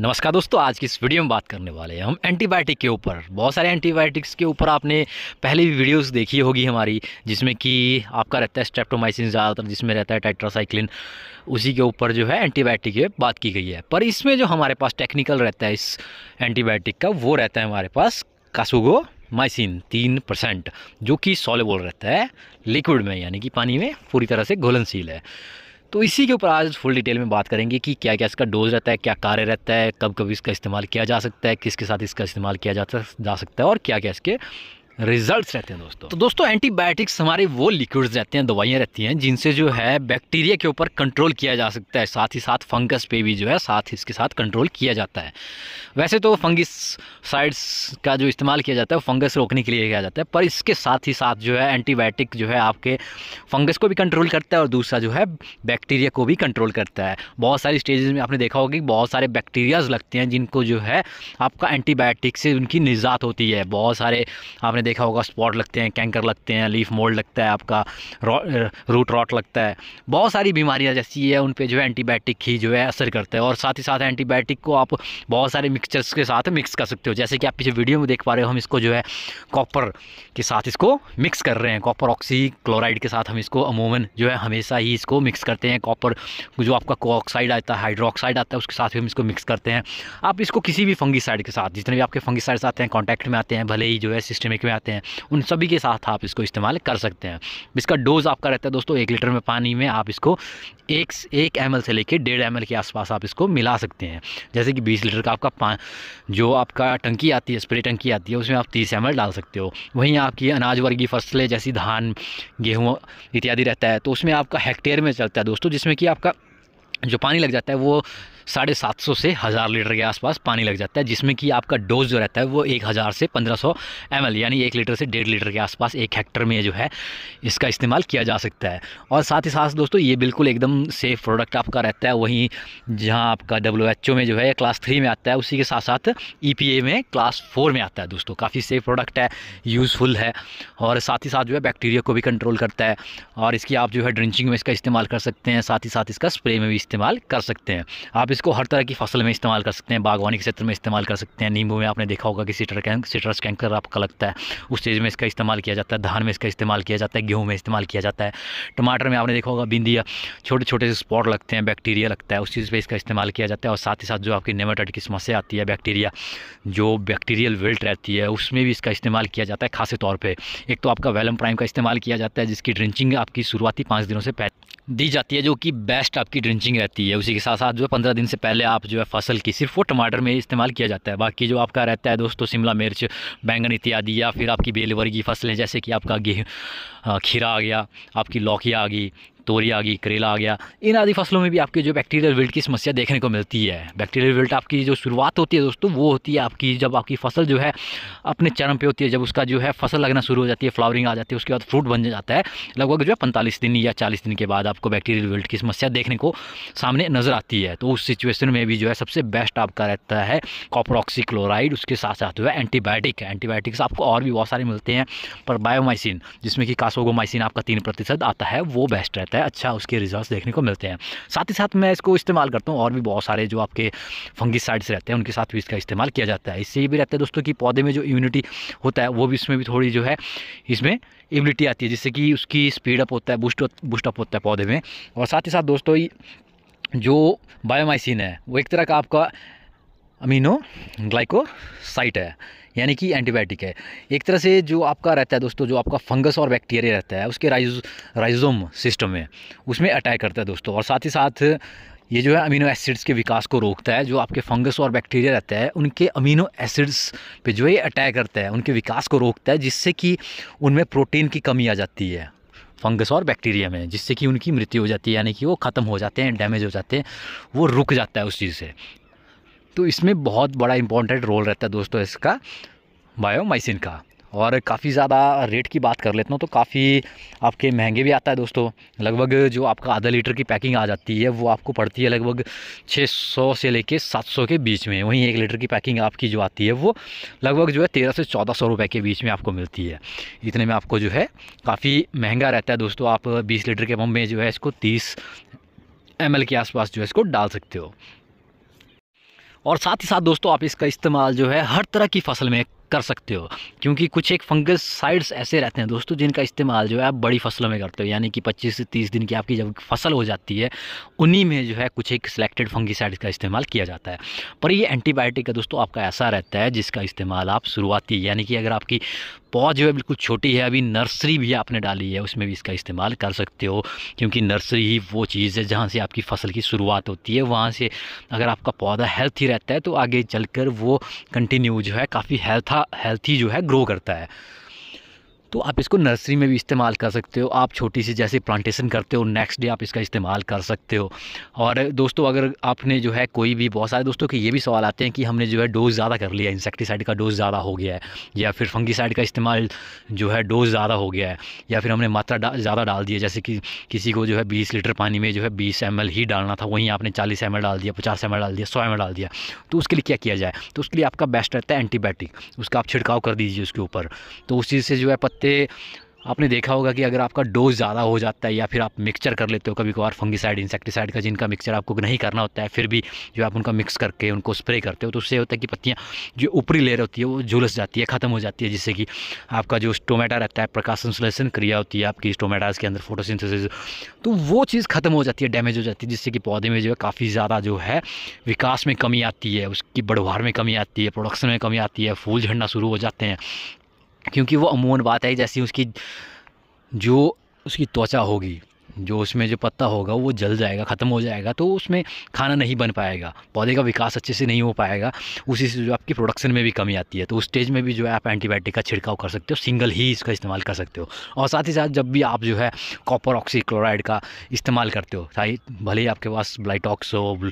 नमस्कार दोस्तों आज की इस वीडियो में बात करने वाले हैं हम एंटीबायोटिक के ऊपर बहुत सारे एंटीबायोटिक्स के ऊपर आपने पहले भी वीडियोस देखी होगी हमारी जिसमें कि आपका रहता है स्ट्रेप्टोमाइसिन ज़्यादातर जिसमें रहता है टाइट्रासाइक्लिन उसी के ऊपर जो है एंटीबायोटिक की बात की गई है पर इसमें जो हमारे पास टेक्निकल रहता है इस एंटीबायोटिक का वो रहता है हमारे पास कासुगो माइसिन तीन परसेंट जो कि सॉलेबल रहता है लिक्विड में यानी कि पानी में पूरी तरह से घुलनशील है तो इसी के ऊपर आज फुल डिटेल में बात करेंगे कि क्या क्या इसका डोज रहता है क्या कार्य रहता है कब कब इसका इस्तेमाल किया जा सकता है किसके साथ इसका इस्तेमाल किया जा जा सकता है और क्या क्या इसके रिजल्ट्स रहते हैं दोस्तों तो दोस्तों एंटीबायोटिक्स हमारे वो लिक्विड्स रहते हैं दवाइयाँ रहती हैं जिनसे जो है बैक्टीरिया के ऊपर कंट्रोल किया जा सकता है साथ ही साथ फंगस पे भी जो है साथ ही इसके साथ कंट्रोल किया जाता है वैसे तो फंगिस साइड्स का जो इस्तेमाल किया जाता है फंगस रोकने के लिए किया जाता है पर इसके साथ ही साथ जो है एंटीबायोटिक जो है आपके फंगस को भी कंट्रोल करता है और दूसरा जो है बैक्टीरिया को भी कंट्रोल करता है बहुत सारी स्टेजेस में आपने देखा होगा कि बहुत सारे बैक्टीरियाज लगते हैं जिनको जो है आपका एंटीबायोटिक से उनकी निजात होती है बहुत सारे आपने देखा होगा स्पॉट लगते हैं कैंकर लगते हैं लीफ मोल्ड लगता है आपका रूट रॉट लगता है बहुत सारी बीमारियाँ जैसी है उन पर जो है एंटीबायोटिक ही जो है असर करता है और साथ ही साथ एंटीबायोटिक को आप बहुत सारे मिक्सचर्स के साथ मिक्स कर सकते हो जैसे कि आप पीछे वीडियो में देख पा रहे हो हम इसको जो है कॉपर के साथ इसको मिक्स कर रहे हैं कॉपर ऑक्सी क्लोराइड के साथ हम इसको अमूमन जो है हमेशा ही इसको मिक्स करते हैं कॉपर जो आपका कोऑक्साइड आता है हाइड्रोक्साइड आता है उसके साथ भी हम इसको मिक्स करते हैं आप इसको किसी भी फंगी के साथ जितने भी आपके फंगी आते हैं कॉन्टैक्ट में आते हैं भले ही जो है सिस्टमिक में आते हैं उन सभी के साथ आप इसको इस्तेमाल कर सकते हैं इसका डोज़ आपका रहता है दोस्तों एक लीटर में पानी में आप इसको एक एक एम से लेकर डेढ़ एम के आसपास आप इसको मिला सकते हैं जैसे कि बीस लीटर का आपका पा जो आपका टंकी आती है स्प्रे टंकी आती है उसमें आप तीस एम डाल सकते हो वहीं आपकी अनाज वर्गीय फसलें जैसी धान गेहूँ इत्यादि रहता है तो उसमें आपका हेक्टेयर में चलता है दोस्तों जिसमें कि आपका जो पानी लग जाता है वो साढ़े सात सौ से हज़ार लीटर के आसपास पानी लग जाता है जिसमें कि आपका डोज जो रहता है वो एक हज़ार से पंद्रह सौ एम यानी एक लीटर से डेढ़ लीटर के आसपास एक हेक्टर में जो है इसका इस्तेमाल किया जा सकता है और साथ ही साथ दोस्तों ये बिल्कुल एकदम सेफ़ प्रोडक्ट आपका रहता है वहीं जहाँ आपका डब्ल्यू में जो है क्लास थ्री में आता है उसी के साथ साथ ई e में क्लास फोर में आता है दोस्तों काफ़ी सेफ़ प्रोडक्ट है यूज़फुल है और साथ ही साथ जो है बैक्टीरिया को भी कंट्रोल करता है और इसकी आप जो है ड्रिंचिंग में इसका इस्तेमाल कर सकते हैं साथ ही साथ इसका स्प्रे में भी इस्तेमाल कर सकते हैं आप आप इसको हर तरह की फसल में इस्तेमाल कर सकते हैं बागवानी के क्षेत्र में इस्तेमाल कर सकते हैं नींबू में आपने देखा होगा कि सीटर कैंक सीट्रस कैंकर आपका लगता है उस चीज़ में इसका इस्तेमाल किया जाता है धान में इसका इस्तेमाल किया जाता है गेहूँ में इस्तेमाल किया जाता है टमाटर में आपने देखा होगा बिंदिया छोटे छोटे से स्पॉट लगते हैं बैक्टीरिया लगता है उस चीज़ पर इसका इस्तेमाल किया जाता है और साथ ही साथ जो आपकी नेमाटाइट की समस्या आती है बैक्टीरिया जो बैक्टीरियल वेल्ट रहती है उसमें भी इसका इस्तेमाल किया जाता है खासे तौर पर एक तो आपका वेलम प्राइम का इस्तेमाल किया जाता है जिसकी ड्रिंचिंग आपकी शुरुआती पाँच दिनों से दी जाती है जो कि बेस्ट आपकी ड्रिंचिंग रहती है उसी के साथ साथ जो पंद्रह दिन से पहले आप जो है फसल की सिर्फ वो टमाटर में इस्तेमाल किया जाता है बाकी जो आपका रहता है दोस्तों शिमला मिर्च बैंगन इत्यादि या फिर आपकी बेलवर की फसलें जैसे कि आपका गेहूँ खीरा आ गया आपकी लौकी आ गई तोरी आ गई करेला आ गया इन आदि फसलों में भी आपकी जो बैक्टीरियल विल्ट की समस्या देखने को मिलती है बैक्टीरियल विल्ट आपकी जो शुरुआत होती है दोस्तों वो होती है आपकी जब आपकी फसल जो है अपने चरम पे होती है जब उसका जो है फसल लगना शुरू हो जाती है फ्लावरिंग आ जाती है उसके बाद फ्रूट बन जाता है लगभग जो है पैंतालीस दिन या चालीस दिन के बाद आपको बैक्टीरियल विल्ट की समस्या देखने को सामने नज़र आती है तो उस सिचुएशन में भी जो है सबसे बेस्ट आपका रहता है कॉपरॉक्सी क्लोराइड उसके साथ साथ जो है एंटीबायोटिक एंटीबायोटिक्स आपको और भी बहुत सारे मिलते हैं पर बायोमाइसिन जिसमें कि कासोगोमाइसिन आपका तीन प्रतिशत आता है वो बेस्ट रहता है जाता है अच्छा उसके रिजल्ट देखने को मिलते हैं साथ ही साथ मैं इसको इस्तेमाल करता हूँ और भी बहुत सारे जो आपके फंगी साइड्स रहते हैं उनके साथ भी इसका इस्तेमाल किया जाता है इससे ये भी रहता है दोस्तों कि पौधे में जो इम्यूनिटी होता है वो भी इसमें भी थोड़ी जो है इसमें इम्यूनिटी आती है जिससे कि उसकी स्पीड अप होता है बूस्ट बूस्टअप होता है पौधे में और साथ ही साथ दोस्तों जो बायोमाइसिन है वो एक तरह का आपका अमीनो ग्लाइकोसाइट है यानी कि एंटीबायोटिक है एक तरह से जो आपका रहता है दोस्तों जो आपका फंगस और बैक्टीरिया रहता है उसके राइज राइजोम सिस्टम में उसमें अटैक करता है दोस्तों और साथ ही साथ ये जो है अमीनो एसिड्स के विकास को रोकता है जो आपके फंगस और बैक्टीरिया रहता है उनके अमीनो एसिड्स पे जो है अटैक करता है उनके विकास को रोकता है जिससे कि उनमें प्रोटीन की कमी आ जाती है फंगस और बैक्टीरिया में जिससे कि उनकी मृत्यु हो जाती है यानी कि वो ख़त्म हो जाते हैं डैमेज हो जाते हैं वो रुक जाता है उस चीज़ से तो इसमें बहुत बड़ा इंपॉर्टेंट रोल रहता है दोस्तों इसका बायोमाइसिन का और काफ़ी ज़्यादा रेट की बात कर लेता हूँ तो काफ़ी आपके महंगे भी आता है दोस्तों लगभग जो आपका आधा लीटर की पैकिंग आ जाती है वो आपको पड़ती है लगभग 600 से लेके 700 के बीच में वहीं एक लीटर की पैकिंग आपकी जो आती है वो लगभग जो है तेरह से चौदह सौ रुपये के बीच में आपको मिलती है इतने में आपको जो है काफ़ी महंगा रहता है दोस्तों आप बीस लीटर के पम्प में जो है इसको तीस एम के आसपास जो है इसको डाल सकते हो और साथ ही साथ दोस्तों आप इसका इस्तेमाल जो है हर तरह की फसल में कर सकते हो क्योंकि कुछ एक फंगस साइड्स ऐसे रहते हैं दोस्तों जिनका इस्तेमाल जो है आप बड़ी फसलों में करते हो यानी कि 25 से 30 दिन की आपकी जब फसल हो जाती है उन्हीं में जो है कुछ एक सिलेक्टेड फंगीसाइड्स का इस्तेमाल किया जाता है पर ये एंटीबायोटिक का दोस्तों आपका ऐसा रहता है जिसका इस्तेमाल आप शुरुआती यानी कि अगर आपकी पौध जो है बिल्कुल छोटी है अभी नर्सरी भी आपने डाली है उसमें भी इसका इस्तेमाल कर सकते हो क्योंकि नर्सरी ही वो चीज़ है जहाँ से आपकी फसल की शुरुआत होती है वहाँ से अगर आपका पौधा हेल्थी रहता है तो आगे चलकर वो कंटिन्यू जो है काफ़ी हेल्था हेल्थी जो है ग्रो करता है तो आप इसको नर्सरी में भी इस्तेमाल कर सकते हो आप छोटी सी जैसे प्लांटेशन करते हो नेक्स्ट डे आप इसका इस्तेमाल कर सकते हो और दोस्तों अगर आपने जो है कोई भी बहुत सारे दोस्तों के ये भी सवाल आते हैं कि हमने जो है डोज़ ज़्यादा कर लिया इंसेक्टिसाइड का डोज़ ज़्यादा हो गया है या फिर फंगीसाइड का इस्तेमाल जो है डोज़ ज़्यादा हो गया है या फिर हमने मात्रा ज़्यादा डाल दी जैसे कि किसी को जो है बीस लीटर पानी में जो है बीस एम ही डालना था वहीं आपने चालीस एम डाल दिया पचास एम डाल दिया सौ एम डाल दिया तो उसके लिए क्या किया जाए तो उसके लिए आपका बेस्ट रहता है एंटीबायोटिक उसका आप छिड़काव कर दीजिए उसके ऊपर तो उस चीज़ से जो है पत्ते आपने देखा होगा कि अगर आपका डोज ज़्यादा हो जाता है या फिर आप मिक्सचर कर लेते हो कभी कभार फंगिसाइड इंसेक्टिसाइड का जिनका मिक्सचर आपको नहीं करना होता है फिर भी जो आप उनका मिक्स करके उनको स्प्रे करते हो तो उससे होता है कि पत्तियाँ जो ऊपरी लेयर होती है वो झुलस जाती है ख़त्म हो जाती है जिससे कि आपका जो टोमेटा रहता है प्रकाश संश्लेषण क्रिया होती है आपकी टोमेटाज के अंदर फोटोसिंथेसिस तो वो चीज़ ख़त्म हो जाती है डैमेज हो जाती है जिससे कि पौधे में जो है काफ़ी ज़्यादा जो है विकास में कमी आती है उसकी बढ़वार में कमी आती है प्रोडक्शन में कमी आती है फूल झड़ना शुरू हो जाते हैं क्योंकि वो अमूमन बात है जैसी उसकी जो उसकी त्वचा होगी जो उसमें जो पत्ता होगा वो जल जाएगा ख़त्म हो जाएगा तो उसमें खाना नहीं बन पाएगा पौधे का विकास अच्छे से नहीं हो पाएगा उसी से जो आपकी प्रोडक्शन में भी कमी आती है तो उस स्टेज में भी जो है आप एंटीबायोटिक का छिड़काव कर सकते हो सिंगल ही इसका इस्तेमाल कर सकते हो और साथ ही साथ जब भी आप जो है कॉपर ऑक्सीक्लोराइड का इस्तेमाल करते हो चाहे भले ही आपके पास ब्लाइटॉक्स हो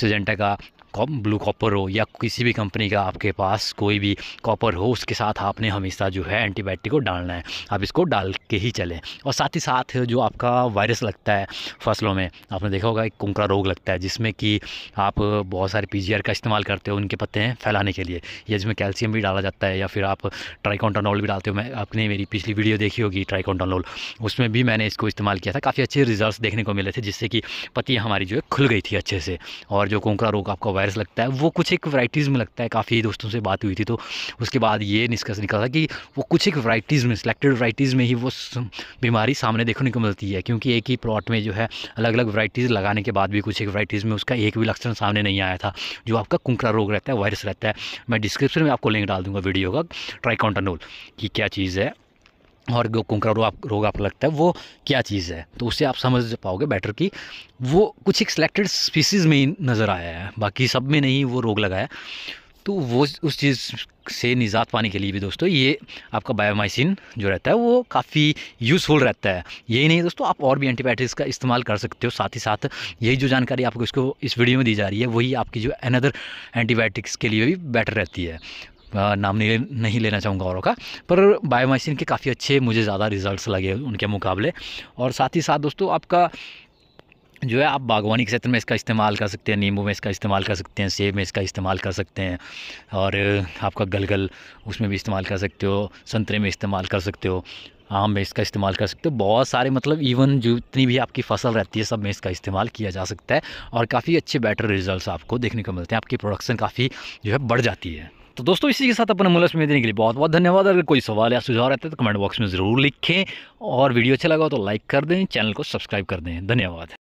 सजेंटा का ब्लू कॉपर हो या किसी भी कंपनी का आपके पास कोई भी कॉपर हो उसके साथ आपने हमेशा जो है एंटीबायोटिक को डालना है आप इसको डाल के ही चलें और साथ ही साथ जो आपका वायरस लगता है फसलों में आपने देखा होगा एक कुंकरा रोग लगता है जिसमें कि आप बहुत सारे पी का इस्तेमाल करते हो उनके पत्ते हैं फैलाने के लिए या जिसमें कैल्शियम भी डाला जाता है या फिर आप ट्राइकॉन्टानोल भी डालते हो मैं आपने मेरी पिछली वीडियो देखी होगी ट्राइकॉन्टानोल उसमें भी मैंने इसको इस्तेमाल किया था काफ़ी अच्छे रिजल्ट देखने को मिले थे जिससे कि पत्तियाँ हमारी जो है खुल गई थी अच्छे से और जो कुंकरा रोग आपका वायरस लगता है वो कुछ एक वराइटीज़ में लगता है काफ़ी दोस्तों से बात हुई थी तो उसके बाद ये निष्कर्ष निकला कि वो कुछ एक वराइटीज़ में सिलेक्टेड वराइटीज़ में ही वो बीमारी सामने देखने को मिलती है क्योंकि एक ही प्लॉट में जो है अलग अलग वराइटीज़ लगाने के बाद भी कुछ एक वराइटीज़ में उसका एक भी लक्षण सामने नहीं आया था जो आपका कुंकरा रोग रहता है वायरस रहता है मैं डिस्क्रिप्शन में आपको लिंक डाल दूंगा वीडियो का ट्राइकॉन्टानोल की क्या चीज़ है और जो कुंकरा रोग आप रोग आप लगता है वो क्या चीज़ है तो उससे आप समझ पाओगे बेटर कि वो कुछ एक सिलेक्टेड स्पीसीज़ में ही नज़र आया है बाकी सब में नहीं वो रोग लगाया तो वो उस चीज़ से निजात पाने के लिए भी दोस्तों ये आपका बायोमाइसिन जो रहता है वो काफ़ी यूज़फुल रहता है यही नहीं दोस्तों आप और भी एंटीबायोटिक्स का इस्तेमाल कर सकते हो साथ ही साथ यही जो जानकारी आपको इसको इस वीडियो में दी जा रही है वही आपकी जो अनदर एंटीबायोटिक्स के लिए भी बेटर रहती है नाम नहीं नहीं लेना चाहूँगा औरों का पर बायोमाइसिन के काफ़ी अच्छे मुझे ज़्यादा रिजल्ट्स लगे उनके मुकाबले और साथ ही साथ दोस्तों आपका जो है आप बागवानी के क्षेत्र में इसका इस्तेमाल कर सकते हैं नींबू में इसका इस्तेमाल कर सकते हैं सेब में इसका इस्तेमाल कर सकते हैं और आपका गलगल उसमें भी इस्तेमाल कर सकते हो संतरे में इस्तेमाल कर सकते हो आम में इसका इस्तेमाल कर सकते हो बहुत सारे मतलब इवन जितनी भी आपकी फसल रहती है सब में इसका इस्तेमाल किया जा सकता है और काफ़ी अच्छे बेटर रिजल्ट आपको देखने को मिलते हैं आपकी प्रोडक्शन काफ़ी जो है बढ़ जाती है तो दोस्तों इसी के साथ अपने मुलाकात में देने के लिए बहुत बहुत धन्यवाद अगर कोई सवाल या सुझाव रहते हैं तो कमेंट बॉक्स में ज़रूर लिखें और वीडियो अच्छा लगा तो लाइक कर दें चैनल को सब्सक्राइब कर दें धन्यवाद